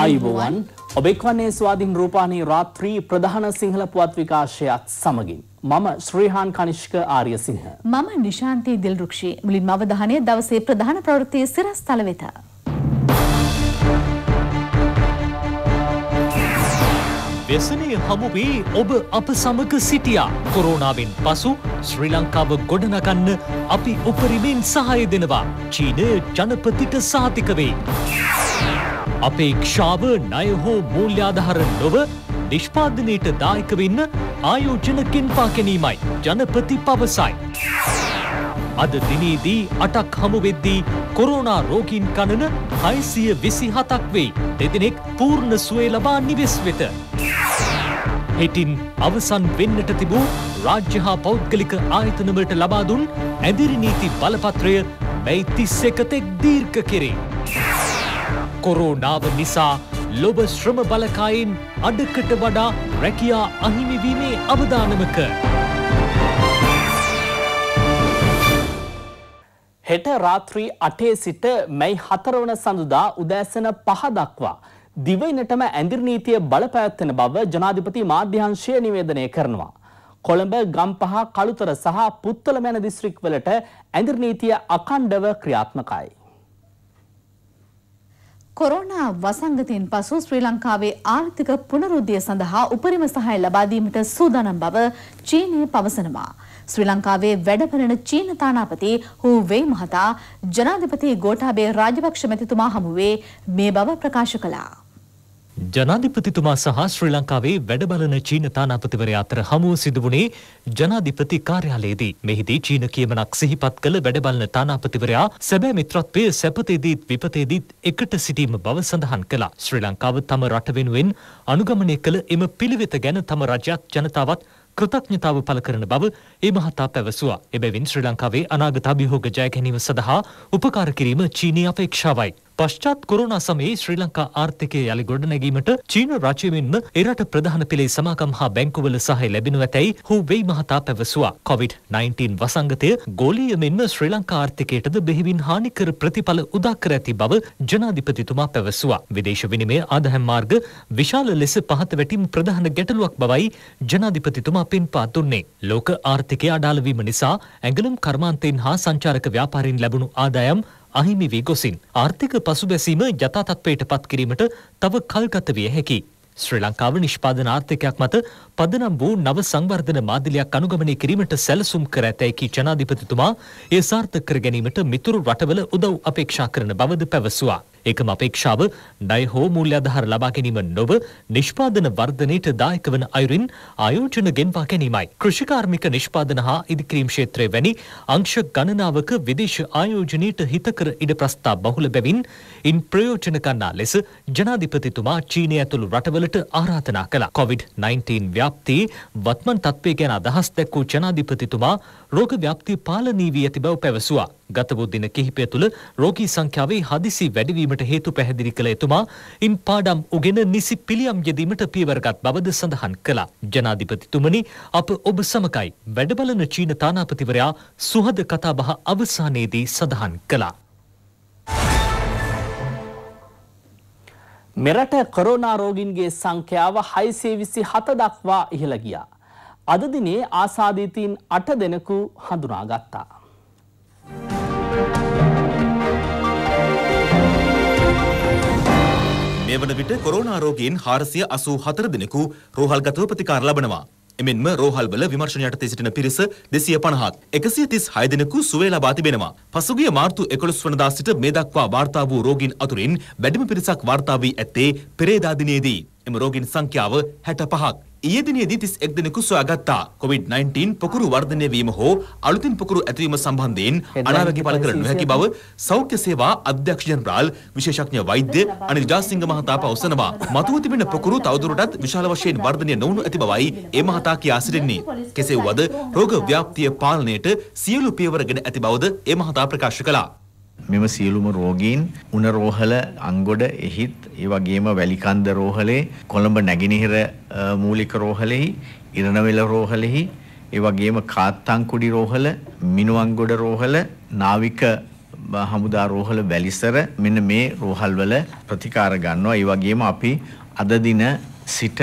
ආයුබෝවන් ඔබෙක් වන්නේ ස්වාධීන් රූපානී රාත්‍රී ප්‍රධාන සිංහල පුවත් විකාශයත් සමගින්. මම ශ්‍රීහාන් කනිෂ්ක ආර්ය සිංහ. මම නිශාන්තී දිල්රුක්ෂි මුලින් අවධානය දවසේ ප්‍රධාන ප්‍රවෘත්තිය සිරස් තල වෙත. වෙසනය හමුවේ ඔබ අප සමග සිටියා. කොරෝනාවෙන් පසු ශ්‍රී ලංකාව ගොඩනගන්න අපි උපරිමෙන් සහය දෙනවා. චීනය ජනපතිට සාතික වෙයි. අපේක්ෂාව ණය හෝ මූල්‍යාධාර නොව නිෂ්පාදනයට දායක වෙන්න ආයෝජනකින් පාකැනීමයි ජනපති පවසයි. අද දිනේදී අටක් හමුවෙද්දී කොරෝනා රෝගීන් කණන හයිසිය විසි හතක් වෙයි දෙදෙනෙක් පූර්ණ සුවේ ලබා නිවෙස් වෙත. හෙටින් අවසන් වෙන්නට තිබූ රාජ්‍ය හා පෞද්ගලික ආයතනවලට ලබාදුන් ඇදිරිනීති බලපත්‍රය මැයි තිස්සෙකතෙක් දීර්ඝ කෙරේ. කොරෝනාව නිසා ලොබ ශ්‍රම බලකායෙන් අඩකට වඩා රැකියා අහිමිවීමේ අවධානමක. හෙට රාත්‍රී අටේ සිට මැයි හතරවන සඳුදා උදෑසන පහ දක්වා. දිවයිනටම ඇඳිර්නීතිය බලපැත්වන බව ජනාධිපති මාධ්‍යංශය නිවේදනය කරනවා. කොළඹ ගම්පහ කළුතර සහ පුත්තල මැන දිස්ත්‍රික් වලට ඇඳිර්නීතිය අකණ්ඩව ක්‍රියාත්මකයි. කොරෝනා වසංගතයෙන් පසු ශ්‍රී ලංකාවේ ආර්ථික පුනරුද්ධිය සඳහා උපරිම සහාය ලබා දීමට සූදානම් බව චීනය පවසනවා. ශ්‍රී ලංකාවේ වැඩපරණ චීන තානාපති හූ වෙයි මහතා ජනාධිපති ගෝඨාභය රාජපක්ෂ මැතිතුමා හමුවේ මේ බව ප්‍රකාශ කළා. ජනාධිපතිතුමා සහ ශ්‍රී ලංකාවේ වැඩබලන චීන තානාපතිවරයා අතර හමුව සිදු වුණේ ජනාධිපති කාර්යාලයේදී. මෙහිදී චීන කියමනක් සිහිපත් කළ වැඩබලන තානාපතිවරයා සැබෑ මිත්‍රත්වය සැපතේදීත් විපතේදීත් එකට සිටීම බව සඳහන් කළා. ශ්‍රී ලංකාව තම රට වෙනුවෙන් අනුගමනය කළ එම පිළිවෙත ගැන තම රජයත් ජනතාවත් කෘතඥතාව පළ කරන බව ඒ මහතා පැවසුවා. එබැවින් ශ්‍රී ලංකාවේ අනාගත අභියෝග ජය ගැනීම සඳහා උපකාර කිරීම චීනය අපේක්ෂාවයි. පශ්චාත් කොරුණා සමයේ ශ්‍රී ලංකා ආර්ථිකය යළි ගොඩනැගීමට චීන රජයෙන්ම එරට ප්‍රධාන පෙළේ සමාගම් හා බැංකුවල සහය ලැබෙනු ඇතැයි හුවෙයි මහතා පැවසුවා. COVID-19 වසංගතය ගෝලීය මෙන්ම ශ්‍රී ලංකා ආර්ථිකයටද බෙහෙවින් හානිකර ප්‍රතිඵල උදා කර ඇති බව ජනාධිපතිතුමා පැවසුවා. විදේශ විනිමය ආදායම් මාර්ග විශාල ලෙස පහත වැටීම් ප්‍රධාන ගැටලුවක් බවයි ජනාධිපතිතුමා පෙන්පා දුන්නේ. ලෝක ආර්ථිකය අඩාල වීම නිසා ඇඟලුම් කර්මාන්තයෙන් හා සංචාරක ව්‍යාපාරින් ලැබුණු ආදායම් අහිමි වී ගොසින් ආර්ථික පසුබැසීම යථාතත්වයට පත් කිරීමට තව කල්ගත විය හැකි. ශ්‍රී ලංකාව නිෂ්පාදන ආර්ථිකයක් මත පදනම් වූ නව සංවර්ධන මාදිලයක් අනුගමනය කිරීමට සැලසුම් කර ඇතැයි කී ජනාධිපතිතුමා ඒ සාර්ථක කර ගැනීමට මිතුරු රටවල උදව් අපේක්ෂා කරන බවද පැවසුවා. එකම අපේක්ෂාව ණය හෝ මූල්‍ය අධාර ලබා ගැනීම නොව නිෂ්පාදන වර්ධනයට දායක වන අයුරින් ආයෝජන ගෙන්වා ගැනීමයි. කෘෂිකාර්මික නිෂ්පාදන හා ඉදිකිරීම් ක්ෂේත්‍රය වැනි අංශ ගණනාවක විදේශ ආයෝජනයට හිතකර ඉඩ ප්‍රස්ථා බහුල බැවින් ඉන් ප්‍රයෝජන ගන්නා ලෙස ජනාධිපතිතුමා චීනය ඇතුළු රටවලට ආරාධනා කළා. COVID-19 ව්‍යාප්තියේ වත්මන් තත්ත්වය ගැන අදහස් දැක්වූ ජනාධිපතිතුමා රෝග ව්‍යාප්තිය පාලනී වී ඇති බව පැවසුවා. ගතවූ දින කිහිපය තුළ රෝගී සංඛ්‍යාවේ හදිසි වැඩිවීමට හේතු පැහැදිලි කළ එතුමා ඉන් පාඩම් උගෙන නිසි පිළියම් යෙදීමට පියවරගත් බවද සඳහන් කළා. ජනාධිපතිතුමනි අප ඔබ සමගයි වැඩබලන චීන තානාපතිවරයා සුහද කතාබහ අවසානයේදී සඳහන් කළා. මෙරට කොරෝනා රෝගීන්ගේ සංඛ්‍යාව 627 දක්වා ඉහළ ගියා. අද දිනේ ආසාදීතීන් 8 දෙනෙකු හඳුනාගත්තා. මේ වන විට කොරෝනා රෝගීන් 484 දෙනෙකු රෝහල්ගතව ප්‍රතිකාර ලබනවා. එමෙන්ම රෝහල්වල විමර්ශන යටතේ සිටින පිරිස 250ක් 136 දෙනෙකු සුවය ලබා තිබෙනවා. පසුගිය මාර්තු 11 වනදා සිට මේ දක්වා වාර්තා වූ රෝගීන් අතුරින් වැඩිම පිරිසක් වාර්තා වී ඇත්තේ පෙරේදා දිනයේදී. එම රෝගීන් සංඛ්‍යාව 65ක්. ඊයේ දිනයේදී 31 දෙනෙකු සොයාගත්තා. COVID-19 පොකුරු වර්ධනය වීම හෝ අලුතින් පොකුරු ඇතිවීම සම්බන්ධයෙන් අනාවැකි පළ කර නොහැකි බව සෞඛ්‍ය සේවා අධ්‍යක්ෂ ජනරාල් විශේෂඥ වෛද්‍ය අනිල් ජාසිංහ මහතා පවසනවා. මතුව තිබෙන පොකුරු තවදුරටත් විශාල වශයෙන් වර්ධනය නොවුණු ඇති බවයි ඒ මහතා කියා සිටින්නේ. කෙසේ වුවද රෝග ව්‍යාප්තිය පාලනයට සියලු පියවර ගෙන ඇති බවද ඒ මහතා ප්‍රකාශ කළා. මෙම සියලුම රෝගීන් උණ රෝහල අංගොඩ එහිත් ඒ වගේම වැලිකන්ද රෝහලේ කොළඹ නැගිනිහිර මූලික රෝහලෙහි ඉරණවෙල රෝහලෙහි ඒ වගේම කාත්තංකුඩි රෝහල මිනුවන්ගොඩ රෝහල නාවික හමුදා රෝහල වැලිසර මෙන්න මේ රෝහල්වල ප්‍රතිකාර ගන්නවා ඒ වගේම අපි අද දින සිට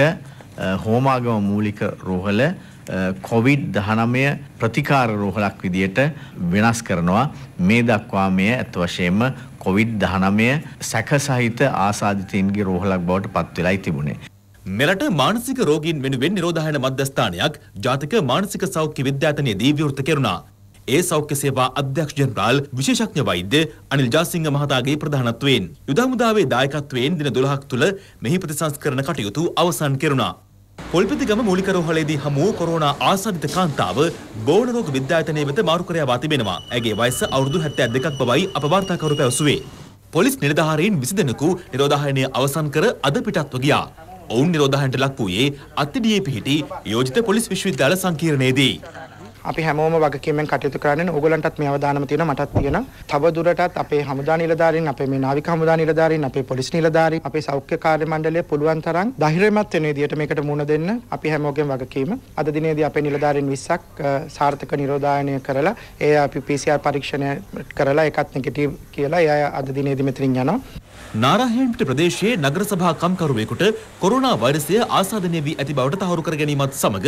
හෝමාගම මූලික රෝහල කොවිඩ් 19 ප්‍රතිකාර රෝහලක් විදියට වෙනස් කරනවා මේ දක්වා මෙය ඇත්ත වශයෙන්ම කොවිඩ් 19 සැක සහිත ආසාදිතයින්ගේ රෝහලක් බවට පත් වෙලයි තිබුණේ. මෙරට මානසික රෝගීන් වෙනුවෙන් නිරෝධායන මධ්‍යස්ථානයක් ජාතික මානසික සෞඛ්‍ය විද්‍යාතනයේදී විවෘත කෙරුණා. ඒ සෞඛ්‍ය සේවා අධ්‍යක්ෂ ජනරාල් විශේෂඥ වෛද්‍ය අනිල් ජාසිංහ මහතාගේ ප්‍රධානත්වයෙන් යුදමුදාවේ දායකත්වයෙන් දින 12ක් තුළ මෙහි ප්‍රතිසංස්කරණ කටයුතු අවසන් කෙරුණා. කොල්පිතිගම මූලිකරෝහලේදී හමුවූ කොරෝනා ආසාධිත කාන්තාව ගෝණරෝග විද්‍යායතනය වෙත මාරු කරයවා තිබෙනවා. ඇගේ වයස අවුරුදු 72ක් බවයි අප වාර්තාකරු පැවසුවේ. පොලිස් නිලධාරීන් 20 දෙනෙකු නිරෝධායනය අවසන් කර අද පිටත්ව ගියා. ඔවුන් නිරෝධායනට ලක් වූයේ අත්තිඩියේ පිහිටි යෝජිත පොලිස් විශ්වවිද්‍යාල සංකීර්ණයේදී. අපි හැමෝම වගකීමෙන් කටයුතු කරන්නේ ඕගලන්ටත් මේ අවධානම තියෙනවා මටත් තියෙනවා. තව දුරටත් අපේ හමුදා නිලධාරීන්, අපේ මේ නාවික හමුදා නිලධාරීන්, අපේ පොලිස් නිලධාරීන්, අපේ සෞඛ්‍ය කාර්ය මණ්ඩලය පුළුවන් තරම් ධෛර්යමත් වෙන විදිහට මේකට මුහුණ දෙන්න අපි හැමෝගෙම වගකීම. අද දිනේදී අපේ නිලධාරීන් 20ක් සාර්ථක නිරෝධායනය කරලා ඒ අපි PCR පරීක්ෂණය කරලා ඒකත් නෙගටිව් කියලා එයා අද දිනේදී මෙතනින් යනවා. නාරාහෙන්ට ප්‍රදේශයේ නගරසභා කම්කරුවෙකුට කොරුණා වෛරසය ආසාදනය වී ඇති බවට තහවුරු කර ගැනීමත් සමග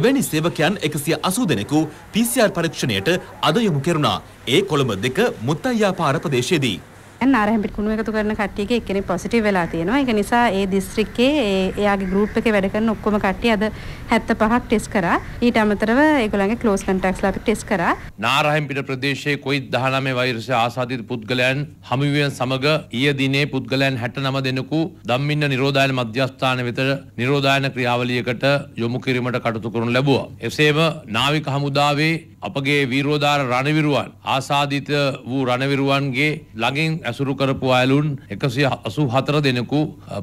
එවැනි සේවකයන් 180 දෙනෙකු PCR පරීක්ෂණයට අද යොමු කෙරුණා. ඒ කොළඹ දෙක මුත්තයියා පාර ප්‍රදේශයේදී. නාරහම් පිටකුණු එකතු කරන කට්ටියගේ එක්කෙනෙක් පොසිටිව් වෙලා තියෙනවා. ඒක නිසා ඒ දිස්ත්‍රික්කයේ ඒ එයාගේ ගෲප් එකේ වැඩ කරන ඔක්කොම කට්ටිය අද 75ක් ටෙස්ට් කරා. ඊට අමතරව ඒගොල්ලන්ගේ ක්ලෝස් කන්ටැක්ට්ස්ලා අපි ටෙස්ට් කරා. නාරහම් පිට ප්‍රදේශයේ කොවිඩ් 19 වෛරසය ආසාදිත පුද්ගලයන් හමුවීම සමග ඊයේ දිනේ පුද්ගලයන් 69 දෙනෙකු ධම්මින්න නිරෝධායන මධ්‍යස්ථාන වෙත නිරෝධායන ක්‍රියාවලියකට යොමු කිරීමට කටයුතු කරනු ලැබුවා. එසේම නාවික හමුදාවේ අපගේ වීරෝධාර රණවිරුවන් ආසාධිත වූ රණවිරුවන්ගේ ළඟින් ඇසුරු කරපු අයලුන් එකසිය අසු හතර දෙනෙකු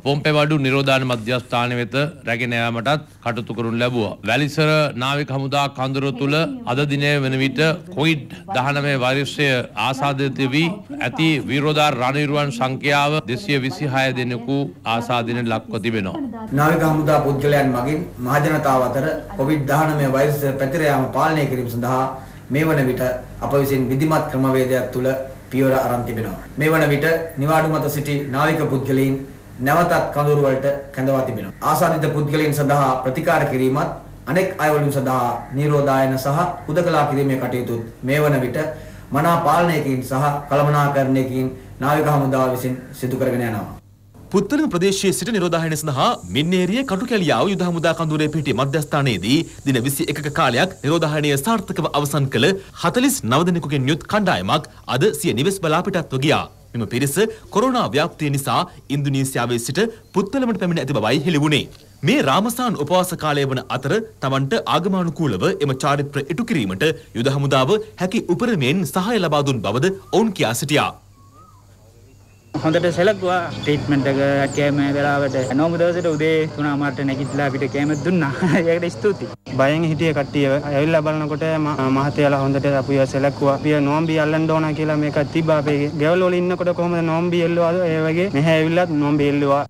පොම්පෙවඩු නිරෝධාන මධ්‍යස්ථාන වෙත රැගෙන යාමටත් කටයුතු කරුන් ලැබුවා. වැලිසර නාවික හමුදා කඳුර තුළ අද දිනය වෙන විට කොයිඩ් 19 වෛරසය ආසාදිත වී ඇති වීරෝධාර රණවිරුවන් සංඛ්‍යාව 226 දෙනෙකු ආසාදින ලක්ව තිබෙනවා. නාවික හමුදා පුද්ගලයන් මගින් මහජනතාව අතර කොවිඩ් 19 වෛරසය පැතිර යාම පාලනය කිරීම සඳහා මේ වන විට අප විසින් විධිමත් ක්‍රමවේදයක් තුළ පියවර අරන් තිබෙනවා. මේ වන විට නිවාඩු මත සිටි නාවික පුද්ගලයන් නැවතත් කඳවුරු වලට කැඳවා තිබෙනවා. ආසාදිත පුද්ගලයන් සඳහා ප්‍රතිකාර කිරීමත් අනෙක් අයවලුන් සඳහා නිරෝධායන සහ හුදකලා කිරීමේ කටයුතු මේ වන විට මනා පාලනයකින් සහ කළමනාකරණයකින් නාවික හමුදාව විසින් සිදු කරගෙන යනවා. පුත්තලින් ප්‍රදේශයේ සිට නිරෝධායන සඳහා මින්නේරිය කටු කැලියාව යුද හමුදා කඳුරේ පිහිටි මධ්‍යස්ථානයේදී දින 21ක කාලයක් නිරෝධායනය සාර්ථකව අවසන් කළ 49 දෙනෙකුගෙන් යුත් කණ්ඩායමක් අද සිය නිවෙස් බලා පිටත්ව ගියා. මෙම පිරිස කොරෝනා ව්‍යාප්තිය නිසා ඉන්දුනීසියාවේ සිට පුත්තලමට පැමිණ ඇති බවයි හෙළි වුණේ. මේ රාමසාන් උපවාස කාලය වන අතර තමන්ට ආගමානුකූලව එම චාරිත්‍ර ඉටු කිරීමට යුද හමුදාව හැකි උපරිමයෙන් සහාය ලබා දුන් බවද ඔවුන් කියා සිටියා. හොඳට සැලක්වා ට්‍රීට්මෙන්ට් එක කෑම වෙලාවට නෝම දවසට උදේ තුනා මාට නැගිටලා අපිට කෑම දුන්නා. ඒකට ස්තුතියි. බයෙන් හිටිය කට්ටිය ඇවිල්ලා බලනකොට මහතයාලා හොඳට අපිව සැලක්වා. අපි නෝම්බි අල්ලන්න ඕන කියලා මේක තිබ්බා අපේ ගෙවල් වල ඉන්නකොට කොහොමද නෝම්බි එල්ලුවාද ඒ වගේ මෙහි ඇවිල්ලත් නෝම්බි එල්ලුවා.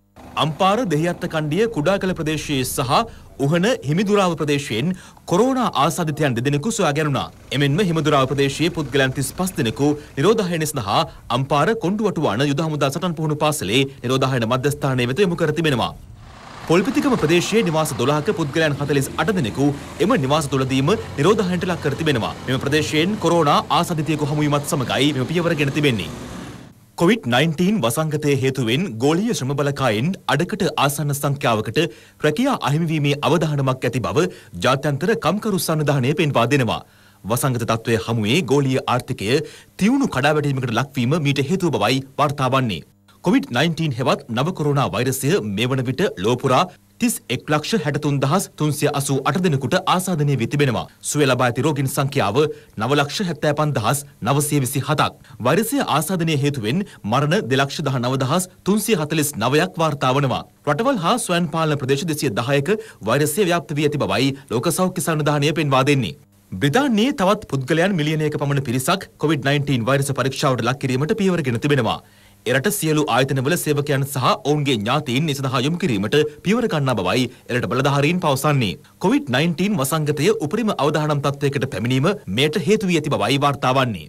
අම්පාර දෙහිඅත්ත කණ්ඩිය කුඩාකල ප්‍රදේශයේ සහ උහන හිමිදුරාව ප්‍රදේශයෙන් කොරෝනා ආසාධිතයන් දෙදෙනෙකු සොයා ගැනුණා. එමෙන්ම හිමිදුරාව ප්‍රදේශයේ පුද්ගලයන් 35 දෙනෙකු නිරෝධායන සඳහා අම්පාර කොණ්ඩුවටුවාන යුද හමුදා සටන් පුහුණු පාසලේ නිරෝධායන මධ්‍යස්ථානයේ වෙත යොමු කර තිබෙනවා. පොල්පිතිකම ප්‍රදේශයේ නිවාස 12ක පුද්ගලයන් 48 දෙනෙකු එම නිවාස තුලදීම නිරෝධායනට ලක් කර තිබෙනවා. මෙම ප්‍රදේශයෙන් කොරෝනා ආසාධිතයෙකු හමුවීමත් සමගයි මෙම පියවර ගෙන තිබෙන්නේ. කොවිD-19 වසංගතය හේතුවෙන් ගෝලීය ශ්‍රම බලකායෙන් අඩකට ආසන්න සංඛ්‍යාවකට රැකියා අහිමිවීමේ අවධානමක් ඇති බව ජාත්‍යන්තර කම්කරු සංවිධානය පෙන්වා දෙනවා. වසංගත තත්ත්වය හමුවේ ගෝලීය ආර්ථිකය තියුණු කඩාවැටීමකට ලක්වීම මීට හේතුව බවයි වාර්තා වන්නේ. කොවිD-19 හෙවත් නව කොරෝනා වෛරසය මේ වන විට ලෝපුරා තිස් එක් ලක්ෂ හැටතුන් දහස් තුන්සිය අසූ අට දෙනෙකුට ආසාධනය වී තිබෙනවා. සුවේ ලබා ඇති රෝගීන් සංඛ්‍යාව නව ලක්ෂ හැත්තෑපන් දහස් නවසිය විසි හතක්. වෛරසය ආසාධනය හේතුවෙන් මරණ දෙලක්ෂ දහ නව දහස් තුන්සිය හතලිස් නවයක් වාර්තා වනවා. රටවල් හා ස්වයන් පාලන ප්‍රදේශ දෙසිය දහයක වෛරසය ව්‍යාප්ත වී ඇති බවයි ලෝක සෞඛ්‍ය සංවිධානය පෙන්වා දෙන්නේ. බ්‍රිතාන්‍යයේ තවත් පුද්ගලයන් මිලියනයක පමණ පිරිසක් කොවිD-19 වෛරස පරීක්ෂාවට ලක් කිරීමට පියවර ගෙන තිබෙනවා. එරට සියලු ආයතනවල සේවකයන් සහ ඔවුන්ගේ ඥාතීන් ඒ සඳහා යොමු කිරීමට පියවර ගන්නා බවයි එරට බලධාරීන් පවසන්නේ. COVID-19 වසංගතය උපරිම අවදානම් තත්ත්වයකට පැමිණීම මෙයට හේතු වී ඇති බවයි වාර්තා වන්නේ.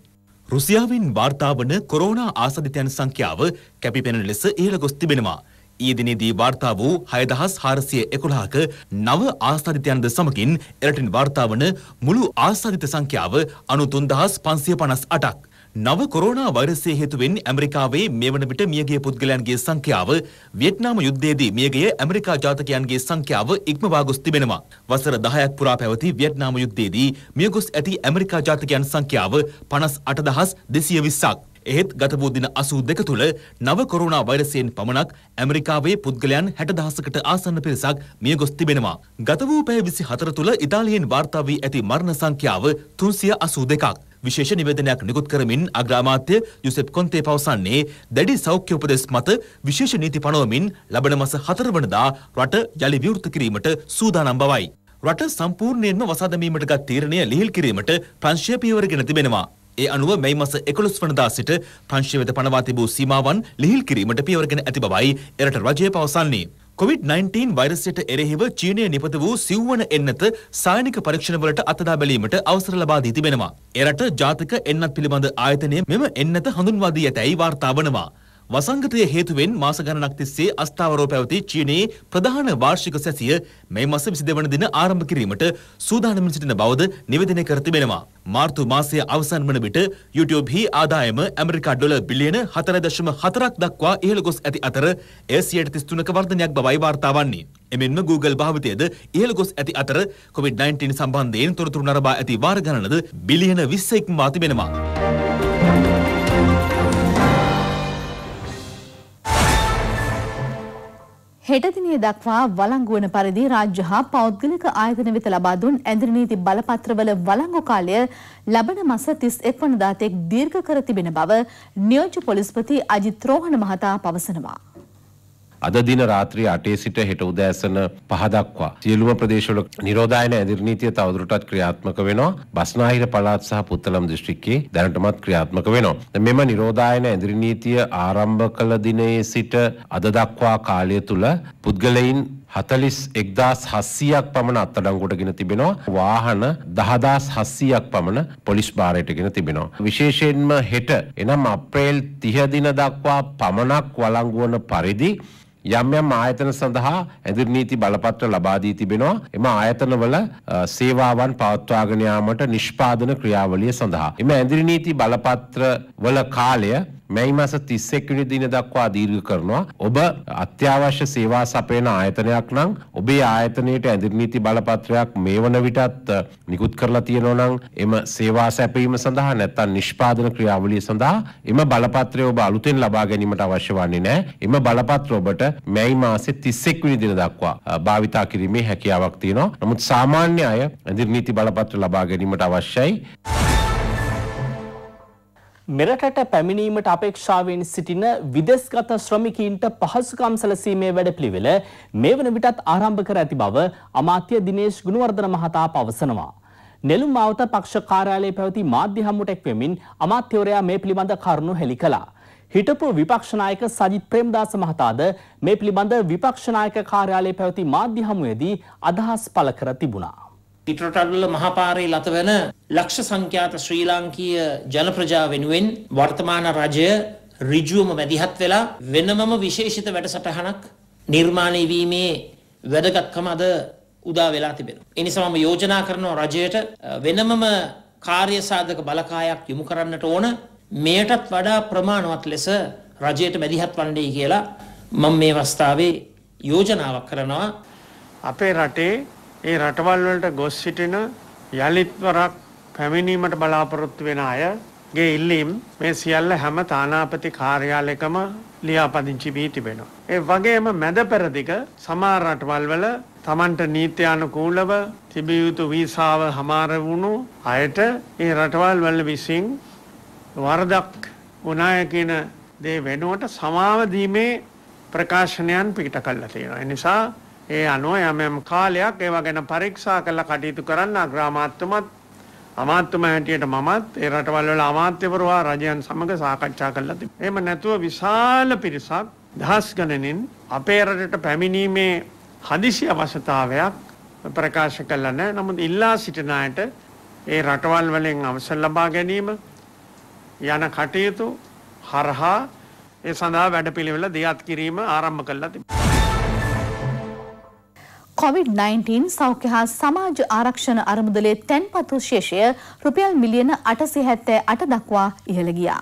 රුසියාවෙන් වාර්තා වන කොරෝනා ආසාදිතයන් සංඛ්‍යාව කැපිපෙනෙන ලෙස ඉහළ ගොස් තිබෙනවා. ඊදිනේදී වාර්තා වූ හයදහස් හාරසිය එකොළහක නව ආස්ථාධිතයන්ද සමකින් එරටින් වාර්තාාවන මුළු ආස්ථාධිත සංඛ්‍යාව අනු තුන්දහස් පන්සිය පනස් අටක්. නව කොරෝනා වෛරසය හේතුවෙන් ඇමරිකාවේ මෙවන විට මියගිය පුද්ගලයන්ගේ සංඛ්‍යාව වියට්නාම යුද්ධයේදී මියගිය ඇමරිකා ජාතකයන්ගේ සංඛ්‍යාව ඉක්මවා ගොස් තිබෙනවා. වසර 10ක් පුරා පැවති වියට්නාම යුද්ධයේදී මියගොස් ඇති ඇමරිකා ජාතකයන් සංඛ්‍යාව 58220ක්. එහෙත් ගත වූ දින 82 තුළ නව කොරෝනා වෛරසයෙන් පමණක් ඇමරිකාවේ පුද්ගලයන් 60000කට ආසන්න පිරිසක් මියගොස් තිබෙනවා. ගත වූ පැය 24 තුළ ඉතාලියෙන් වාර්තා වී ඇති මරණ සංඛ්‍යාව 382ක්. විශේෂ නිවේදනයක් නිකුත් කරමින් අග්‍රාමාත්‍ය යුසෙප් කොන්තේ පවසන්නේ දැඩි සෞඛ්‍ය උපදෙස් මත විශේෂ නීති පනවමින් ලබන මස 4 වනදා රට යළි විවෘත කිරීමට සූදානම් බවයි. රට සම්පූර්ණයෙන්ම වසා දැමීමට ගත් තීරණය ලිහිල් කිරීමට ප්‍රංශය පියවරගෙන තිබෙනවා. ඒ අනුව මේ මස 11 වනදා සිට ප්‍රංශය වෙත පනවා තිබූ සීමාවන් ලිහිල් කිරීමට පියවරගෙන ඇති බවයි එරට රජය පවසන්නේ. කොවිD-19 වෛරසයට එරෙහිව චීනය නිපද වූ සිව්වන එන්නත සායනික පරීක්ෂණවලට අතදා බැලීමට අවසර ලබා දී තිබෙනවා. එරට ජාතක එන්නත් පිළිබඳ ආයතනය මෙම එන්නත හඳුන්වා දී ඇතැයි වාර්තා වනවා. වසංගතය හේතුවෙන් මාස ගණනක් තිස්සේ අස්ථාවරව පැවති චීනයේ ප්‍රධාන වාර්ෂික සැසිය මේ මස 22 වන දින ආරම්භ කිරීමට සූදානම් සිටින බවද නිවේදනය කර තිබෙනවා. මාර්තු මාසයේ අවසන් වන විට YouTube හි ආදායම ඇමරිකා ඩොලර් බිලියන 4.4ක් දක්වා ඉහළ ගොස් ඇති අතර එය 33ක වර්ධනයක් බවයි වාර්තා වන්නේ. එමෙන්ම Google භාවිතයද ඉහළ ගොස් ඇති අතර COVID-19 සම්බන්ධයෙන් තොරතුරු නරඹා ඇති වාර ගණනද බිලියන 20 ඉක්මවා තිබෙනවා. හෙට දිනේ දක්වා වළංගු වන පරිදි රාජ්‍ය හා පෞද්ගලික ආයතන වෙත ලබා දුන් ඇඳුරු නීති බලපත්‍රවල වළංගු කාලය ලබන මස 31 වනදා තෙක් දීර්ඝ කර තිබෙන බව නියෝජ්‍ය පොලිස්පති අජිත් රෝහණ මහතා පවසනවා. අද දින රාත්‍රී 8 සිට හෙට උදෑසන 5 දක්වා සියලුම ප්‍රදේශවල නිරෝධායන ඇඳිරි නීතිය තවදුරටත් ක්‍රියාත්මක වෙනවා. බස්නාහිර පළාත් සහ පුත්තලම් දිස්ත්‍රික්කයේ දැනටමත් ක්‍රියාත්මක වෙනවා. මෙම නිරෝධායන ඇඳිරි නීතිය ආරම්භ කළ දිනයේ සිට අද දක්වා කාලය තුල පුද්ගලයින් හතලිස් එක්දස් හස්සියක් පමණ අත්තඩංගුට ගෙන තිබෙනවා වාහන දහදස් හස්සියක් පමණ පොලිස් භාරයට ගෙන තිබෙනවා. විශේෂයෙන්ම හෙට එනම් අප්‍රේල් තිහදින දක්වා පමණක් වලංගුවන පරිදි යම් යම් ආයතන සඳහා ඇඳුරු නීති බලපත්‍ර ලබා දී තිබෙනවා. එම ආයතනවල සේවාවන් පවත්වාගෙන යාමට නිෂ්පාදන ක්‍රියාවලිය සඳහා. එම ඇඳුරු නීති බලපත්‍ර වල කාලය මැයි මස 31 වෙනි දින දක්වා දීර්ඝ කරනවා. ඔබ අත්‍යවශ්‍ය සේවා සපයන ආයතනයක් නම් ඔබේ ආයතනයට ඇඳිරි නීති බලපත්‍රයක් මේ වන විටත් නිකුත් කරලා තියෙනවා නම් එම සේවා සැපයීම සඳහා නැත්නම් නිෂ්පාදන ක්‍රියාවලිය සඳහා එම බලපත්‍රය ඔබ අලුතෙන් ලබා ගැනීමට අවශ්‍ය වන්නේ නැහැ. එම බලපත්‍ර ඔබට මැයි මාසේ 31 වෙනි දින දක්වා භාවිතා කිරීමේ හැකියාවක් තියෙනවා. නමුත් සාමාන්‍ය අය ඇඳිරි නීති බලපත්‍ර ලබා ගැනීමට අවශ්‍යයි. මෙරටට පැමිණීමට අපේක්ෂාවෙන් සිටින විදෙස්ගත ශ්‍රමිකීන්ට පහසුකම් සැලසීමේ වැඩපිළිවෙල මේ වන විටත් ආරම්භ කර ඇති බව අමාත්‍ය දිනේෂ් ගුණවර්ධන මහතා පවසනවා. නෙළුම් මාවත පක්ෂ කාර්යාලයේ පැවති මාධ්‍ය හමුවට එක්වෙමින් අමාත්‍යවරයා මේ පිළිබඳ කරුණු හෙළි කළා. හිටපු විපක්ෂනායක සජිත් ප්‍රේමදාස මහතාද මේ පිළිබඳ විපක්ෂනායක කාර්යාලයේ පැවති මාධ්‍ය හමුවේදී අදහස් පළ කර තිබුණා. පිටරටවල මහපාරේ ලතවන ලක්ෂ සංඛ්‍යාත ශ්‍රී ලාංකීය ජන ප්‍රජාව වෙනුවෙන් වර්තමාන රජය ඍජුවම මැදිහත් වෙලා වෙනමම විශේෂිත වැඩසටහනක් නිර්මාණය වීමේ වැදගත්කම අද උදා වෙලා තිබෙනවා. ඒ නිසා මම යෝජනා කරනවා රජයට වෙනමම කාර්ය සාධක බලකායක් යොමු කරන්නට ඕන මෙයටත් වඩා ප්‍රමාණවත් ලෙස රජයට මැදිහත් වන්නේ කියලා මම මේ අවස්ථාවේ යෝජනාවක් කරනවා අපේ රටේ ඒ රටවල් වලට ගොස් සිටින යලිත්වරක් පැමිණීමට බලාපොරොත්තු වෙන අයගේ ඉල්ලීම් මේ සියල්ල හැම තානාපති කාර්යාලයකම ලියාපදිංචි වී තිබෙනවා. ඒ වගේම මැද පෙරදිග සමහර රටවල් වල තමන්ට නීත්‍යානුකූලව තිබිය යුතු වීසාව හමාර වුණු අයට ඒ රටවල් වල විසින් වරදක් වුණාය කියන දේ වෙනුවට සමාව දීමේ ප්‍රකාශනයන් පිට කළා තියෙනවා. ඒ නිසා ඒ අනුව යම් කාලයක් ඒවා ගැන පරීක්ෂා කරලා කටයුතු කරන්න අග්‍රාමාත්‍යමත් අමාත්‍යම හැටියට මමත් ඒ රටවල් වල අමාත්‍යවරු හා රජයන් සමග සාකච්ඡා කරලා තිබෙනවා. එහෙම නැතුව විශාල පිරිසක් දහස් ගණනින් අපේ රටට පැමිණීමේ හදිසි අවශ්‍යතාවයක් ප්‍රකාශ කළා නැහැ. නමුත් ඉල්ලා සිටින අයට ඒ රටවල් වලින් අවසර ලබා ගැනීම යන කටයුතු හරහා ඒ සඳහා වැඩපිළිවෙල දියත් කිරීම ආරම්භ කළා තිබෙනවා. කොවිD-19 සෞඛ්‍ය හා සමාජ ආරක්ෂණ අරමුදලේ තැන්පතු ශේෂය රුපියල් මිලියන 878 දක්වා ඉහළ ගියා.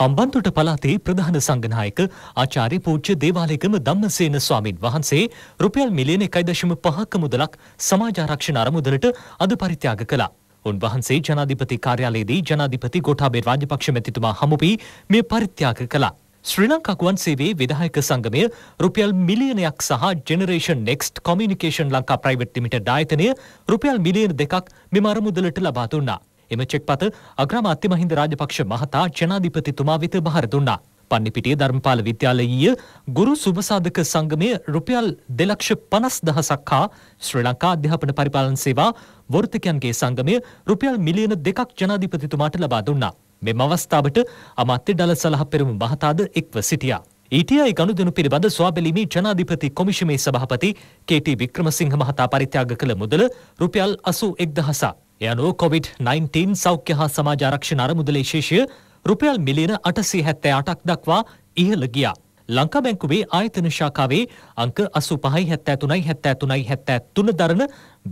හම්බන්තොට පළාතේ ප්‍රධාන සංගනායක ආචාර්ය පූජ්‍ය දේවාලයකම ධම්මසේන ස්වාමින් වහන්සේ රුපියල් මිලියන 1.5ක මුදලක් සමාජ ආරක්ෂණ අරමුදලට අද පරිත්‍යාග කළා. උන්වහන්සේ ජනාධිපති කාර්යාලයේදී ජනාධිපති ගෝඨාභය රාජපක්ෂ මැතිතුමා හමු වී මේ පරිත්‍යාග කළා. ශ්‍රී ලංකාකුවන් සේවේ විදායක සංගමය රුපියල් මිලියනයක් සහ generation next communication Lanka private limited ආයතනය රුපියල් මිලියන දෙකක් මෙම අරමුදලට ලබා දුන්නා. එම චෙක් පත අග්‍රාමාත්‍ය මහින්ද රාජපක්ෂ මහතා ජනාධිපතිතුමා වෙත බහර දුන්නා. පන්නිපිටිය ධර්මපාල විද්‍යාලයීය ගුරු සුභසාධක සංගමය රුපියල් දෙලක්ෂ පනස් දහසක් හා ශ්‍රී ලංකා අධ්‍යාපන පරිපාලන සේවා වෘර්තකයන්ගේ සංගමය රුපියල් මිලියන දෙකක් ජනාධිපතිතුමාට ලබා දුන්නා. මෙම අවස්ථාවට අමාත්‍ය ඩල සලහ පෙරමු මහතාද එක්ව සිටියා. ඊටයයි ගනුදෙනු පිළිබඳ ස්වාබෙලිමේ ජනාධිපති කොමිෂමේ සභහපති කේටී වික්‍රමසිංහ මහතා පරිත්‍යාග කළ මුදල රුපියල් අසු එක්දහසා. යනු කොවිD-19 සෞඛ්‍ය හා සමාජ ආරක්ෂණ අරමුදලේ ශේෂය රුපියල් මිලියන අටසී හැත්තෑ අටක් දක්වා ඉහළ ගියා. ලංකා බැංකුවේ ආයතන ශාකාවේ අංක අසු පහයි හැත්තෑ තුනයි හැත්තෑ තුනයි හැත්තෑ තුන දරන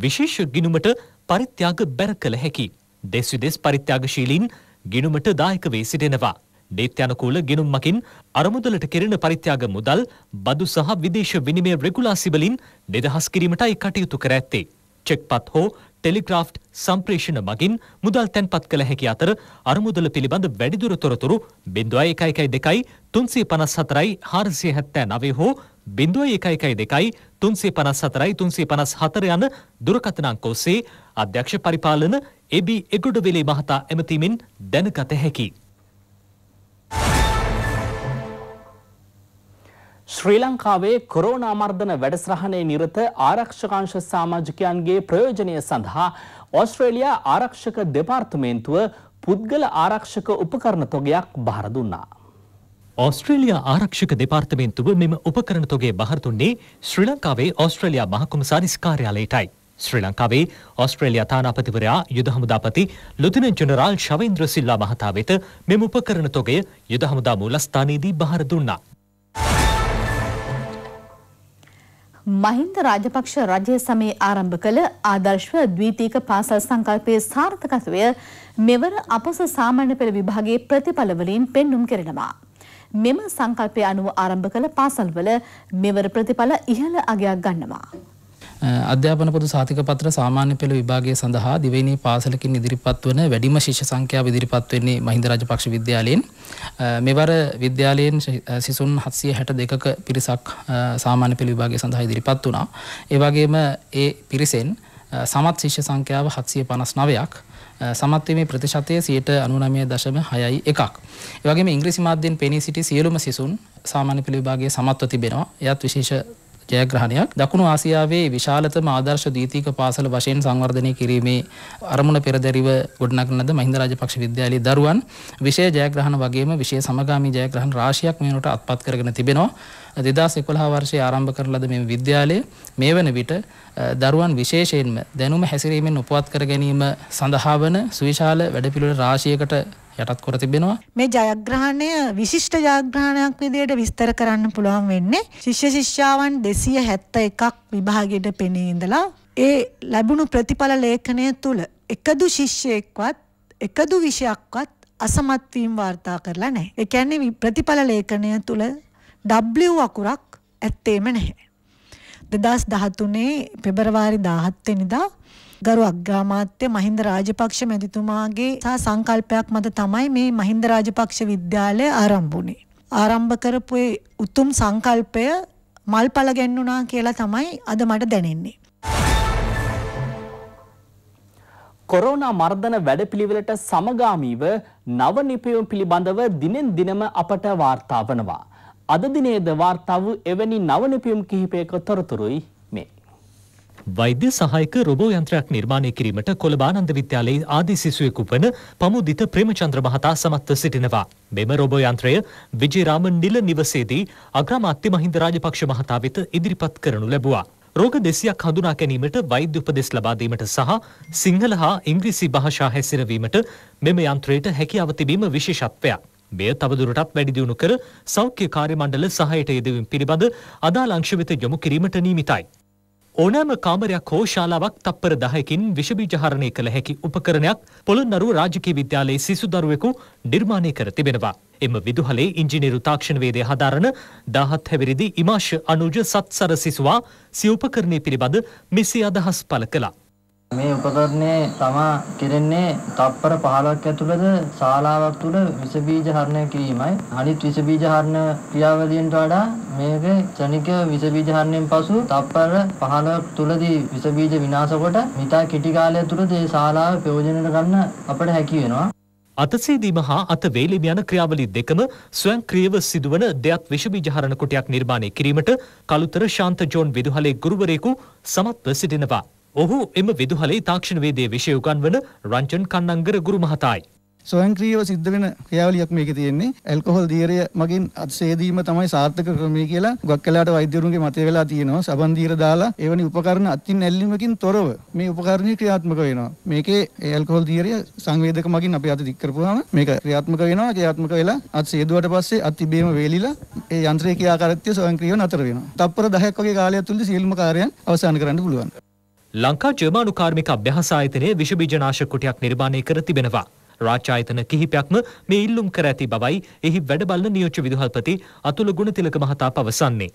විශේෂ ගිනුමට පරිත්‍යාග බැර කළ හැකි. දෙස්විදෙස් පරිත්‍යාගශීලින් ගිණුමට දායක වී සිටිනවා. නීත්‍යනුකූල ගිණුම් මකින් අරමුදලට කෙරෙන පරිත්‍යාග මුදල් බදු සහ විදේශ විනිමය රෙගුලාසි වලින් නිදහස් කිරීමටයි කටයුතු කර ඇත්තේ. චෙක්පත් හෝ ටෙලිග්‍රාෆ් සම්ප්‍රේෂණ මගින් මුදල් තැන්පත් කළ හැකි අතර අරමුදල පිළිබඳ වැඩිදුර තොරතුරු බිඳුවයි එකයිකයි දෙකයි තුන්සේ පනස් හතරයි හාරසිය හැත්තෑ නවේ හෝ බිඳුවයි එකයිකයි දෙකයි තුන්සේ පනස් හතරයි තුන්සේ පනස් හතර යන දුරකථනංකෝසේ අධ්‍යක්ෂ පරිපාලන එබි එගොඩවෙලේ මහතා ඇමතිමින් දැනගත හැකි. ශ්‍රී ලංකාවේ කොරෝනා මර්ධන වැඩසටහනේ නිරත ආරක්ෂකාංශ සමාජිකයන්ගේ ප්‍රයෝජනය සඳහා ඕස්ට්‍රේලියා ආරක්ෂක දෙපාර්තමේන්තුව පුද්ගල ආරක්ෂක උපකරණ තොගයක් බහර දුන්නා. ඕස්ට්‍රේලියා ආරක්ෂක දෙපාර්තමේන්තුව මෙම උපකරණ තොගේ බහර දුන්නේ ශ්‍රී ලංකාවේ ඕස්ට්‍රේලියා මහකොමසාරිස් කාර්යාලයටයි. ශ්‍රී ලංකාවේ ඔස්ට්‍රේලිය තානාපතිවරයා යුද හමුදාපති ලුතින ජනරාල් ශවීන්ද්‍ර සිල්ලා මහතා වෙත මෙම උපකරණ තොගය යුද හමුදා මූලස්ථානයේදී බහර දුන්නා. මහින්ද රාජපක්ෂ රජය සමයේ ආරම්භ කළ ආදර්ශව ද්විතීක පාසල් සංකල්පයේ සාර්ථකත්වය මෙවර අපස සාමාන්‍ය පෙළ විභාගයේ ප්‍රතිඵලවලින් පෙන්눔 කෙරෙනවා. මෙම සංකල්පය අනුව ආරම්භ කළ පාසල්වල මෙවර ප්‍රතිඵල ඉහළ අගයක් ගන්නවා. අධ්‍යාපන පොදු සාතික පත්‍ර සාමාන්‍ය පෙළ විභාගය සඳහා දිවයිනේ පාසලකින් ඉදිරිපත් වන වැඩිම ශිෂ්‍ය සංඛ්‍යාව ඉදිරිපත් වෙන්නේ මහින්ද රාජපක්ෂ විද්‍යාලයෙන්. මෙවර විද්‍යාලයෙන් සිසුන් 762ක පිරිසක් සාමාන්‍ය පෙළ විභාගය සඳහා ඉදිරිපත් වුණා. ඒ වගේම ඒ පිරිසෙන් සමත් ශිෂ්‍ය සංඛ්‍යාව 759ක් සමත්වීමේ ප්‍රතිශතය සියයට අනුනමය දශම හයයි එකක්. ඒවගේම ඉංග්‍රීසි මාධ්‍යෙන් පෙනී සිටි සියලුම සිසුන් සාමාන්‍ය පිළිභාගේ සමත්ව තිබෙනවා යත් විශේෂ ජයග්‍රහණයක් දකුණු ආසියාවේ විශාලතම ආදර්ශ දීතික පාසල වශයෙන් සංවර්ධනය කිරීමේ අරමුණ පෙරදරිව ගොඩනගන ලද මහින්ද රාජපක්ෂ විද්‍යාලයේ දරුවන් විශේෂ ජයග්‍රහණ වගේම විශේෂ සමගාමී ජයග්‍රහණ රාශියක් මේ වෙනකොට අත්පත් කරගෙන තිබෙනවා. 2011 වර්ෂයේ ආරම්භ කරන ලද මේ විද්‍යාලය මේ වන විට දරුවන් විශේෂයෙන්ම දැනුම හැසිරීමෙන් උපවත් කර ගැනීම සඳහා වන සුවිශාල වැඩපිළිවෙළ රාශියකට යටත් කර තිබෙනවා. මේ ජයග්‍රහණය විශිෂ්ට ජයග්‍රහණයක් විදිහට විස්තර කරන්න පුළුවන් වෙන්නේ ශිෂ්‍ය ශිෂ්‍යාවන් 271ක් විභාගයට පෙනී ඉඳලා ඒ ලැබුණු ප්‍රතිඵල ලේඛනය තුල එකදු ශිෂ්‍යයෙක්වත් එකදු විෂයක්වත් අසමත් වීම වාර්තා කරලා නැහැ. ඒ කියන්නේ ප්‍රතිඵල ලේඛනය තුල W අකුරක් ඇත්තේම නැහැ. 2013 පෙබරවාරි 17 වෙනිදා ගරු අග්ගාමාත්‍ය මහින්ද රාජපක්ෂ මැතිතුමාගේ සහ සංකල්පයක් මත තමයි මේ මහින්ද රාජපක්ෂ විද්‍යාලය ආරම්භ වුණේ. ආරම්භ කරපු උතුම් සංකල්පය මල් පල ගැන්නුනා කියලා තමයි අද මට දැනෙන්නේ. කොරෝනා මර්ධන වැඩපිළිවෙලට සමගාමීව නව නිපයුම් පිළිබඳව දිනෙන් දිනම අපට වාර්තා වනවා. අද දිනේද වාර්තා වූ එවැනි නව නිපයුම් කිහිපයක තොරතුරුයි වෛද්‍ය සහායක රොබෝ යන්ත්‍රයක් නිර්මාණය කිරීමට කොළඹ ආනන්ද විද්‍යාලයේ ආදි සිසුවෙකු වන පමුදිත ප්‍රේමචන්ද්‍ර මහතා සමත්ව සිටිනවා. මෙම රොබෝ යන්ත්‍රය විජේරාම නිල නිවසේදී අග්‍රාමාත්‍ය මහින්ද රාජපක්ෂ මහතා වෙත ඉදිරිපත් කරනු ලැබුවා. රෝග දෙසියක් හඳුනා ගැනීමට වෛද්‍ය උපදෙස් ලබා දීමට සහ සිංහල හා ඉංග්‍රීසි භාෂා හැසිරවීමට මෙම යන්ත්‍රයට හැකියාව තිබීම විශේෂත්වයක්. මෙය තවදුරටත් වැඩිදියුණු කර සෞඛ්‍ය කාර්ය මණ්ඩල සහයට යෙදවීම පිළිබඳ අදාළ අංශ වෙත යොමු කිරීමට නීමිතයි. ඕනෑම කාමරයක් හෝ ශාලාවක් තත්පර දහයකින් විෂබීජහරණය කළ හැකි උපකරණයක් පොළොන්නරුව රාජකීය විද්‍යාලයේ සිසු දරුවෙකු නිර්මාණය කර තිබෙනවා. එම විදුහලේ ඉංජිනේරු තාක්ෂණවේදය හදාරන දාහත් හැවිරිදි ඉමාශ අනුජ සත්සර සිසුවා සිය උපකරණය පිළිබඳ මෙසේ අදහස් පළ කළා. මේ උපකරණය තමා කෙරෙන්නේ තත්පර 15ක් ඇතුළත ශාලාවක් තුළ විස බීජ හරණය කිරීමයි. අනිත් විස බීජ හරණ ක්‍රියාවලියන්ට වඩා මේක ක්ෂණික විස බීජ හරණයෙන් පසු තත්පර 15ක් තුළදී විස බීජ විනාශ කොට මිතා කෙටි කාලය තුළදී ඒ ශාලාව ප්‍රයෝජනයට ගන්න අපට හැකි වෙනවා. අතසේදීම හා අතවේලිම යන ක්‍රියාවලි දෙකම ස්වයංක්‍රීයව සිදුවන දෙයත් විෂ බීජ හරණ කොටයක් නිර්මාණය කිරීමට කලුතර ශාන්ත ජෝන් විදුහලේ ගුරුවරයෙකු සමත්ව සිටිනවා. ඔහු එම විදුහලේ තාක්ෂණවේදයේ විෂය උගන්වන රංජන් කන්නංගර ගුරු මහතායි. ස්වයංක්‍රීයව සිද්ධ වෙන ක්‍රියාවලියක් මේකේ තියෙන්නේ. ඇල්කොහොල් දීරය මගින් අත්සේදීම තමයි සාර්ථක ක්‍රමය කියලා ගොඩක් කලාට වෛද්‍යවරුන්ගේ මතය වෙලා තියෙනවා. සබන් දීර දාලා එවැනි උපකරණ අත්ින් ඇල්ලීමකින් තොරව මේ උපකරණය ක්‍රියාත්මක වෙනවා. මේකේ ඇල්කොහොල් දීරය සංවේදක මගින් අපි අත දික් කරපුවාම මේක ක්‍රියාත්මක වෙනවා. ක්‍රියාත්මක වෙලා අත්සේදුවට පස්සේ අත් ඉබේම වේලිලා ඒ යන්ත්‍රයේ ක්‍රියාකාරීත්වය ස්වයංක්‍රීයව නතර වෙනවා. තත්පර 10ක් වගේ කාලයක් තුලදී සියලුම කාර්යයන් අවසන් කරන්න පුළුවන්. ලංකා ජර්මානු කාර්මික අභ්‍යහසායතනය විශබීජනාශ කුටියක් නිර්මාණය කර තිබෙනවා. රාජායතන කිහිපයක්ම මේ ඉල්ලුම් කර ඇති බවයි එහි වැඩබලන නියෝච්ච විදුහල්පති අතුළ ගුණතිලක මහතා පවසන්නේ.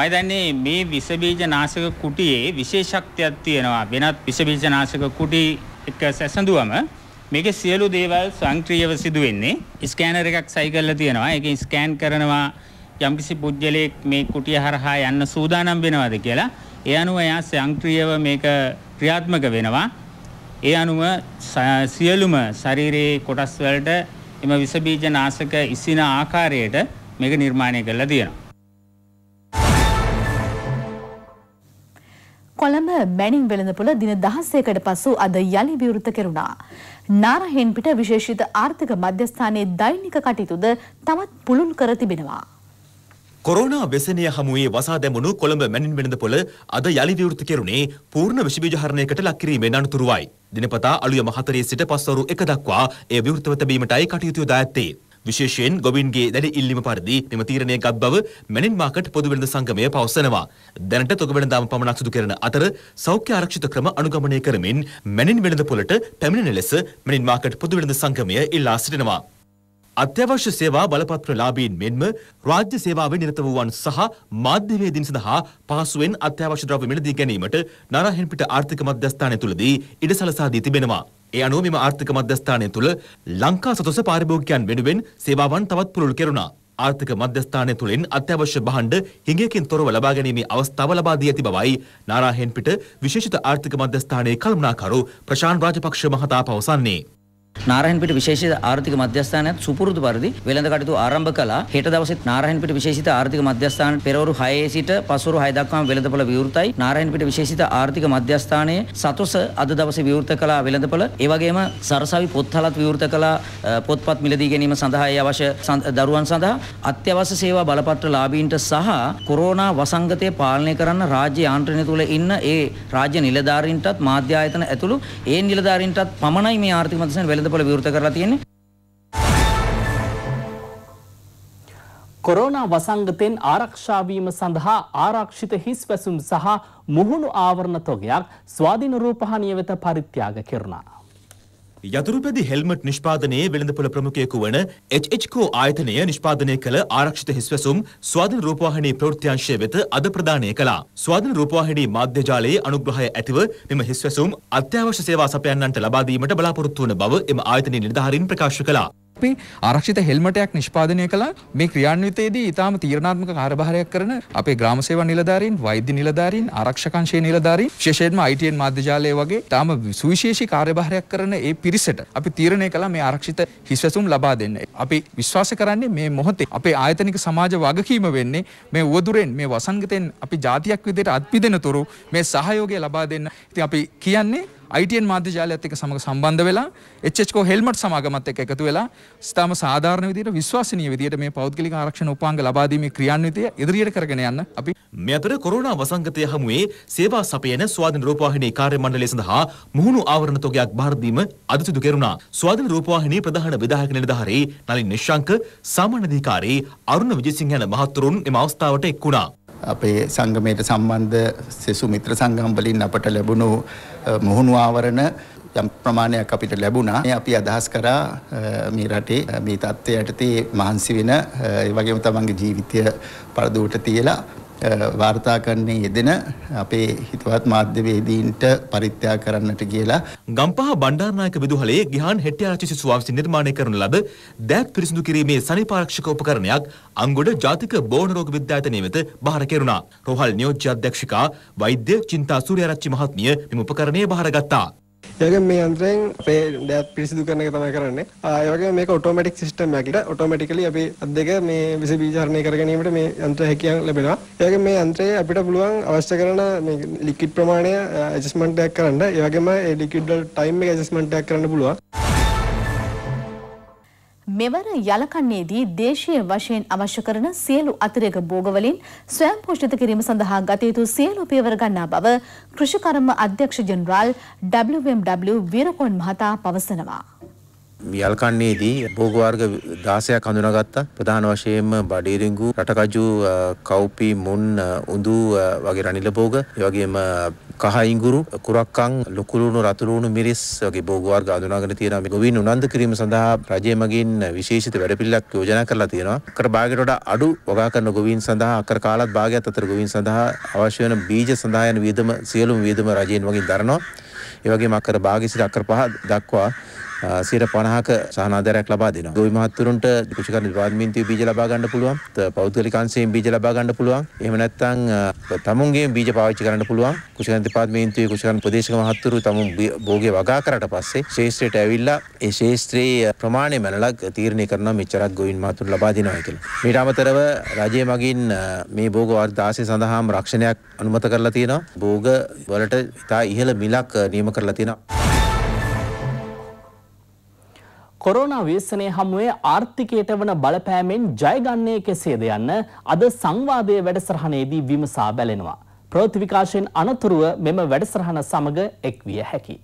මයිදන්නේ මේ විසබීජ නාශක කුටියේ විශේෂක්තියක් තියෙනවා වෙනත් විසබීජ නාශක කුටි එක සැසඳුවම මේක සියලු දේවල් සංක්‍රීයව සිදු වෙන්නේ ස්කෑනර් එකක් සයි කරලා තියෙනවා ඒකෙන් ස්කෑන් කරනවා යම්කිසි පුද්ගලයෙක් මේ කුටිය හරහා යන්න සූදානම් වෙනවද කියලා ඒ අනුව එයා සංක්‍රියව මේක ක්‍රියාත්මක වෙනවා. ඒ අනුව සියලුම ශරීරයේ කොටස් වලට එම විස බීජ නාශක ඉසින ආකාරයට මේක නිර්මාණය කරලා තියෙනවා. කොළඹ මැනිින් වෙළඳපුළ දින දහස්සේකට පසු අද යළි විවෘත කෙරුණා. නාරහෙන්පිට විශේෂිත ආර්ථික මධ්‍යස්ථානයේ දෛනික කටයුතුද තමත් පුළුල් කර තිබෙනවා. කොරෝනා ව්‍යසනය හමුවේ වසා දැමුණු කොළඹ මැනින් වෙළඳ පොළ අද යළි විවෘත කෙරුණේ පූර්ණ විෂබීජ හරණයකට ලක්කිරීමෙන් අනතුරුවයි. දිනපතා අලුයම හතරේ සිට පස්වරු එක දක්වා එය විවෘතව තැබීමටයි කටයුතු යොදා ඇත්තේ. විශේෂයෙන් ගොබින්ගේ දැඩි ඉල්ලීම පරිදි මෙම තීරණය ගත් බව මැනින් මාකට් පොදු වෙළඳ සංගමය පවසනවා. දැනට තොග වෙළඳාම පමණක් සිදු කරන අතර සෞඛ්‍ය ආරක්ෂිත ක්‍රම අනුගමනය කරමින් මැනින් වෙළඳ පොළට පැමිණෙන ලෙස මැනින් මාකට් පොදු වෙළඳ සංගමය ඉල්ලා සිටිනවා. අත්‍යවශ්‍ය සේවා බලපත්‍රලාභීන් මෙන්ම රාජ්‍ය සේවාවේ නිරත වූවන් සහ මාධ්‍යවේදීන් සඳහා පහසුවෙන් අත්‍යවශ්‍ය ද්‍රව්‍ය මිලදී ගැනීමට නරහෙන්පිට ආර්ථික මධ්‍යස්ථානය තුලදී ඉඩ සලසා දී තිබෙනවා. ඒ අනුව මෙම ආර්ථික මධ්‍යස්ථානය තුල ලංකා සතොස පාරිභෝගිකයන් වෙනුවෙන් සේවාවන් තවත් පුළුල් කෙරුණා. ආර්ථික මධ්‍යස්ථානය තුළින් අත්‍යවශ්‍ය බහණ්ඩ හිඟයකින් තොරව ලබා ගැනීමේ අවස්ථාව ලබා දී ඇති බවයි නාරාහෙන්පිට විශේෂිත ආර්ථික මධ්‍යස්ථානයේ කළමනාකරු ප්‍රශාන් රාජපක්ෂ මහතා පවසන්නේ. නාරයන්පිට විශේෂිත ආර්ථික මධ්‍යස්ථානයත් සුපුරුදු පරිදි වෙළඳ කටයුතු ආරම්භ කළා. හෙට දවසේ නාරයන්පිට විශේෂිත ආර්ථික මධ්‍යස්ථාන පෙරවරු 6 සිට පසුවරු 6 දක්වාම වෙළඳපොළ විවෘතයි. නාරයන්පිට විශේෂිත ආර්ථික මධ්‍යස්ථානයේ සතොස අද දවසේ විවෘත කළා වෙළඳපොළ. ඒ වගේම සරසවි පොත්හලත් විවෘත කළා පොත්පත් මිලදී ගැනීම සඳහා ඒ අවශ්‍ය දරුවන් සඳහා අත්‍යවශ්‍ය සේවා බලපත්‍ර ලාභීන්ට සහ කොරෝනා වසංගතය පාලනය කරන්න රාජ්‍ය යාන්ත්‍රණය තුළ ඉන්න ඒ රාජ්‍ය නිලධාරීන්ටත් මාධ්‍ය ආයතන ඇතුළු ඒ නිලධාරීන්ටත් පමණයි මේ ආර්ථික මධ්‍යස්ථාන වෙළඳපොළ විවෘත කරලා තියෙන්නේ. කොරෝනා වසංගතයෙන් ආරක්ෂා වීම සඳහා ආරක්ෂිත හිස් වැසුම් සහ මුහුණු ආවරණ තොගයක් ස්වාධීන රූපහානිය වෙත පරිත්‍යාග කෙරුණා. යතුරුපැදි හෙල්මට් නිෂ්පාදනයේ වෙළඳපොළ ප්‍රමුඛයෙකු වන HHCO ආයතනය නිෂ්පාදනය කළ ආරක්ෂිත හිස්වැසුම් ස්වාධීන රූපවාහිනී ප්‍රවෘත්තිංශය වෙත අද ප්‍රදානය කළා. ස්වාධීන රූපවාහිනී මාධ්‍ය ජාලයේ අනුග්‍රහය ඇතිව මෙම හිස්වැසුම් අත්‍යවශ්‍ය සේවා සපයන්නන්ට ලබා දීමට බලාපොරොත්තු වන බව එම ආයතනයේ නිලධාරීන් ප්‍රකාශ කළා. අපි ආරක්ෂිත හෙල්මටයක් නිෂ්පාදනය කළා මේ ක්‍රියාන්විතයේදී ඊටාම තීරණාත්මක කාර්යභාරයක් කරන අපේ ග්‍රාම ಸೇವಾ නිලධාරීන් වෛද්‍ය නිලධාරීන් ආරක්ෂකංශයේ නිලධාරීන් විශේෂයෙන්ම ITN මාධ්‍ය ජාලය වගේ ඊටාම සුවිශේෂී කාර්යභාරයක් කරන ඒ පිරිසට අපි තීරණය කළා මේ ආරක්ෂිත හිස්වැසුම් ලබා දෙන්න. අපි විශ්වාස කරන්නේ මේ මොහොතේ අපේ ආයතනික සමාජ වගකීම වෙන්නේ මේ උවදුරෙන් මේ වසංගතෙන් අපි ජාතියක් විදිහට අත්පිදෙනතුරු මේ සහයෝගය ලබා දෙන්න. ඉතින් අපි කියන්නේ ITN මාධ්‍ය ජාලයත් එක්ක සමග සම්බන්ධ වෙලා HHCO හෙල්මට් සමාගමත් එක්ක එකතු වෙලා ස්ථාම සාධාරණ විදිහට විශ්වාසනීය විදිහට මේ පෞද්ගලික ආරක්ෂණ උපාංග ලබා දීමේ ක්‍රියාන්විතය ඉදිරියට කරගෙන යන්න අපි මේ අතර කොරෝනා වසංගතය හමුවේ සේවා සපයන ස්වාධීන රූපවාහිනී කාර්ය මණ්ඩලය සඳහා මුහුණු ආවරණ තොගයක් බාර දීම අද සිදු කෙරුණා. ස්වාධීන රූපවාහිනී ප්‍රධාන විධායක නිලධාරී නලින් නිශ්ශංක සාමාන්‍යාධිකාරී අරුණ විජේසිංහ යන මහත්වරුන් එම අවස්ථාවට එක් වුණා. අපේ සංගමයට සම්බන්ධ සෙසු මිත්‍ර සංගම් වලින් අපට ලැබුණු මුහුණු ආවරණ යම් ප්‍රමාණයක් අපිට ලැබුණා. මේ අපි අදහස් කරා මේ රටේ මේ தත්ත්වයට තේ මහන්සි වෙන ඒ වගේම තමන්ගේ ජීවිතය පරදුවට තියලා වාර්තා කරන්නේ යෙදෙන අපේ හිතවත් මාධ්‍යවේදීන්ට පරිත්‍යාග කරන්නට කියලා ගම්පහ බණ්ඩාරනායක විදුහලේ ගිහාන් හෙට්ටිආරච්චි සිසුවා විසින් නිර්මාණය කරන ලද දෑත් පිරිසිදු කිරීමේ සනිපාරක්ෂක උපකරණයක් අංගොඩ ජාතික බෝන රෝග විද්‍යාලය වෙත බාර කෙරුණා. රෝහල් නියෝජ්‍ය අධ්‍යක්ෂිකා වෛද්‍ය චින්තා සූර්යාරච්චි මහත්මිය මෙම උපකරණය බාරගත්තා. ඒක මේ යන්ත්‍රයෙන් දෑත් පිරිසිදු කරන එක තමයි කරන්නේ. ඒ වගේම මේක ඔටෝමැටික් සිස්ටම් එකකට ඔටෝමැටිකලි අපි අත් දෙක මේ විස බීජහරණය කර ගැනීමට මේ යන්ත්‍රය හැකියාව ලැබෙනවා. ඒ වගේම මේ යන්ත්‍රය අපිට පුළුවන් අවශ්‍ය කරන මේ ලික්විඩ් ප්‍රමාණය ඇඩ්ජස්ට්මන්ට් එකක් කරන්න. ඒ වගේම ඒ ලික්විඩ් වල ටයිම් එක ඇඩ්ජස්ට්මන්ට් එකක් කරන්න පුළුවන්. මෙවර යලකන්නේදී දේශීය වශයෙන් අවශ්‍ය කරන සියලු අතිරේක භෝගවලින් ස්වයං පෝෂිත කිරීම සඳහා ගත යුතු සියලු පියවර ගන්නා බව කෘෂිකර්ම අධ්‍යක්ෂ ජෙනරාල් WMW වීරකෝන් මහතා පවසනවා. යල්කන්නේදී භෝගවාර්ග 16ක් හඳුනාගත්තා. ප්‍රධාන වශයෙන්ම බඩේරිඟු, රටකජු, කව්පි, මුන්, උඳු වගේ රනිල භෝග, ඒ වගේම කහ ඉඟුරු, කුරක්කන්, ලුකුළුණු, රතුළුණු මිරිස් වගේ භෝග වර්ග හඳුනාගෙන තියෙනවා. මේ ගොවීන් උනන්දු කිරීම සඳහා රජය මගින් විශේෂිත වැඩපිළිවෙලක් යෝජනා කරලා තියෙනවා. අකර භාගයට වඩා අඩු වගා කරන ගොවීන් සඳහා අකර කාලත් භාගයක් අතර ගොවීන් සඳහා අවශ්‍ය වෙන බීජ සඳහා යන වියදම සියලුම වියදම රජයෙන් මගින් දරනවා. ඒ වගේම අකර භාගය සිට අකර පහ දක්වා සියට පණහක සහනාධරයක් ලබා දෙන ගොවි මහත්තුරුන්ට කෘෂිකර නිර්වාධමින්තිය බීජ ලබා ගන්න පුළුවන් පෞද්ගලිකන්සයෙන් බීජ ලබා ගන්න පුළුවන් එහෙම නැත්නම් තමුන්ගේ බීජ පාවිච්චි කරන්න පුළුවන් කෘෂිකර දෙපාර්තමේන්තුවේ කෘෂිකර ප්‍රදේශක මහත්තුරු තමුන් භෝගේ වගා කරලා පස්සේ ශේෂ්ත්‍රයට ඇවිල්ලා ඒ ශේෂ්ත්‍රයේ ප්‍රමාණය මැනලා තීරණය කරනවා මෙච්චරක් ගොවින් මහත්තුරු ලබා දෙනවා කියලා ඊට අමතරව රජය මගින් මේ භෝග වර්ග 16 සඳහාම රක්ෂණයක් අනුමත කරලා තියෙනවා භෝග වලට ඉතා ඉහළ මිලක් නියම කරලා තියෙනවා කොරෝනා ව්‍යසනය හමුවේ ආර්ථිකයට වන බලපෑමෙන් ජයගන්නේ කෙසේද යන්න අද සංවාදයේ වැඩසටහනේදී විමසා බැලෙනවා. ප්‍රවෘත්ති විකාශයෙන් අනතුරුව මෙම වැඩසටහන සමග එක්විය හැකියි.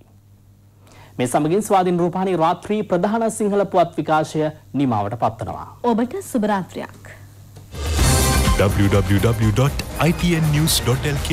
මේ සමගින් ස්වාධීන රූපවාහිනී රාත්‍රී ප්‍රධාන සිංහල පුවත් විකාශය නිමාවට පත්වනවා. ඔබට සුබ රාත්‍රියක්. www.ipnnews.lk